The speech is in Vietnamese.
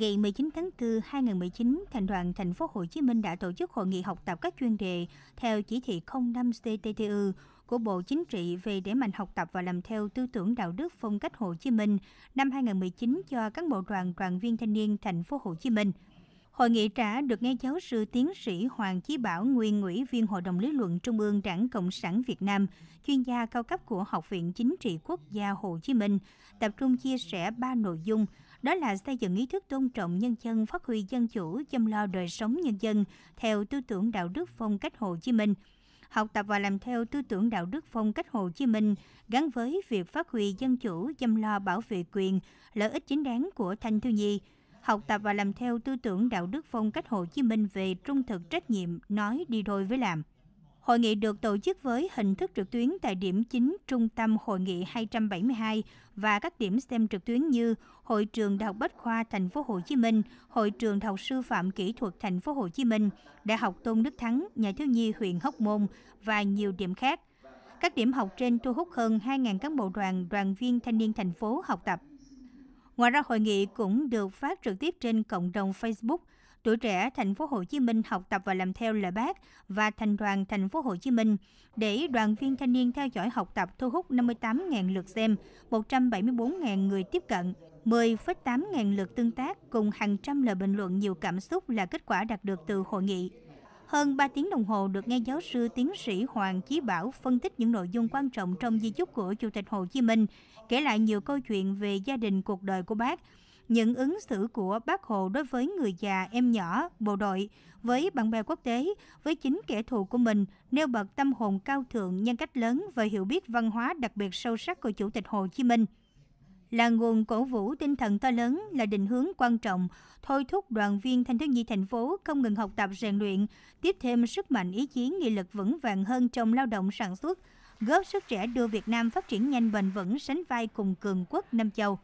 Ngày 19 tháng 4 2019, Thành đoàn Thành phố Hồ Chí Minh đã tổ chức hội nghị học tập các chuyên đề theo chỉ thị 05 CTTU của Bộ Chính trị về đẩy mạnh học tập và làm theo tư tưởng đạo đức phong cách Hồ Chí Minh năm 2019 cho cán bộ đoàn đoàn viên thanh niên Thành phố Hồ Chí Minh Hội nghị trả được nghe giáo sư tiến sĩ Hoàng Chí Bảo, nguyên ủy viên Hội đồng lý luận Trung ương Đảng Cộng sản Việt Nam, chuyên gia cao cấp của Học viện Chính trị Quốc gia Hồ Chí Minh, tập trung chia sẻ ba nội dung đó là xây dựng ý thức tôn trọng nhân dân, phát huy dân chủ, chăm lo đời sống nhân dân theo tư tưởng đạo đức phong cách Hồ Chí Minh, học tập và làm theo tư tưởng đạo đức phong cách Hồ Chí Minh gắn với việc phát huy dân chủ, chăm lo bảo vệ quyền, lợi ích chính đáng của thanh thiếu nhi, học tập và làm theo tư tưởng đạo đức phong cách Hồ Chí Minh về trung thực trách nhiệm, nói đi đôi với làm. Hội nghị được tổ chức với hình thức trực tuyến tại điểm chính trung tâm hội nghị 272 và các điểm xem trực tuyến như Hội trường Đại học Bách khoa Thành phố Hồ Chí Minh, Hội trường Đại học Sư phạm Kỹ thuật Thành phố Hồ Chí Minh, Đại học Tôn Đức Thắng, Nhà thiếu nhi huyện Hóc Môn và nhiều điểm khác. Các điểm học trên thu hút hơn 2.000 cán bộ đoàn, đoàn viên thanh niên thành phố học tập. Ngoài ra hội nghị cũng được phát trực tiếp trên cộng đồng Facebook Tuổi trẻ Thành phố Hồ Chí Minh học tập và làm theo lời Bác và Thành đoàn Thành phố Hồ Chí Minh để đoàn viên thanh niên theo dõi học tập thu hút 58.000 lượt xem, 174.000 người tiếp cận, 10,8 ngàn lượt tương tác cùng hàng trăm lời bình luận nhiều cảm xúc là kết quả đạt được từ hội nghị. Hơn 3 tiếng đồng hồ được nghe giáo sư tiến sĩ Hoàng Chí Bảo phân tích những nội dung quan trọng trong di chúc của Chủ tịch Hồ Chí Minh, kể lại nhiều câu chuyện về gia đình cuộc đời của bác, những ứng xử của bác Hồ đối với người già, em nhỏ, bộ đội, với bạn bè quốc tế, với chính kẻ thù của mình, nêu bật tâm hồn cao thượng, nhân cách lớn và hiểu biết văn hóa đặc biệt sâu sắc của Chủ tịch Hồ Chí Minh là nguồn cổ vũ tinh thần to lớn, là định hướng quan trọng, thôi thúc đoàn viên thanh thiếu nhi thành phố không ngừng học tập rèn luyện, tiếp thêm sức mạnh ý chí nghị lực vững vàng hơn trong lao động sản xuất, góp sức trẻ đưa Việt Nam phát triển nhanh bền vững sánh vai cùng cường quốc Nam Châu.